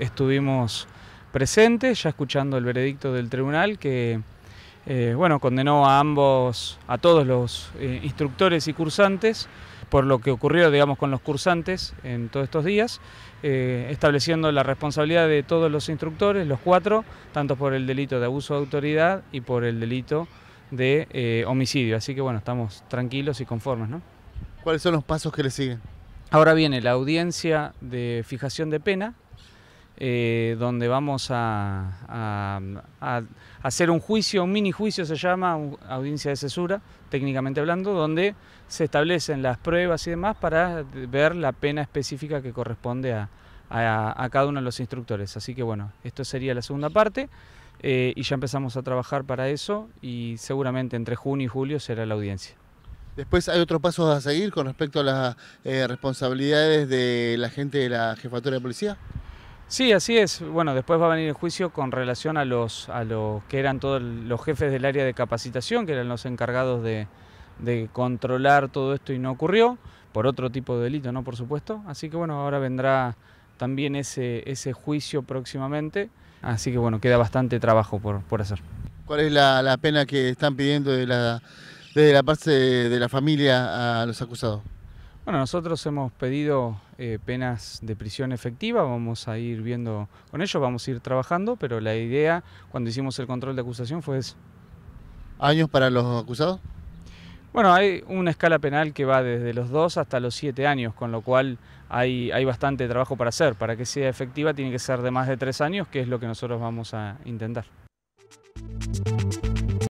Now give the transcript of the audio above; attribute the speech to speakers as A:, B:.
A: Estuvimos presentes ya escuchando el veredicto del tribunal que eh, bueno, condenó a ambos, a todos los eh, instructores y cursantes por lo que ocurrió digamos, con los cursantes en todos estos días, eh, estableciendo la responsabilidad de todos los instructores, los cuatro, tanto por el delito de abuso de autoridad y por el delito de homicidio. Así que bueno, estamos tranquilos y conformes. ¿Cuáles son los pasos que le siguen? Ahora viene la audiencia de fijación de pena, eh, donde vamos a, hacer un juicio, un mini juicio se llama, audiencia de cesura, técnicamente hablando, donde se establecen las pruebas y demás para ver la pena específica que corresponde a, cada uno de los instructores. Así que bueno, esto sería la segunda parte. Eh, y ya empezamos a trabajar para eso y seguramente entre junio y julio será la audiencia. Después hay otros pasos a seguir con
B: respecto a las eh, responsabilidades de la gente de la jefatura de policía. Sí,
A: así es. Bueno, después va a venir el juicio con relación a los, a los que eran todos los jefes del área de capacitación, que eran los encargados de, controlar todo esto y no ocurrió, por otro tipo de delito, ¿no? Por supuesto. Así que bueno, ahora vendrá también ese, ese juicio próximamente. Así que bueno, queda bastante trabajo por, por hacer. ¿Cuál es la,
B: pena que están pidiendo de la, de la parte de la familia a los acusados?
A: Bueno, nosotros hemos pedido eh, penas de prisión efectiva, vamos a ir viendo con ellos, vamos a ir trabajando, pero la idea cuando hicimos el control de acusación fue eso. ¿Años para los acusados? Bueno, hay una escala penal que va desde los 2 hasta los 7 años, con lo cual hay, hay bastante trabajo para hacer. Para que sea efectiva tiene que ser de más de 3 años, que es lo que nosotros vamos a intentar.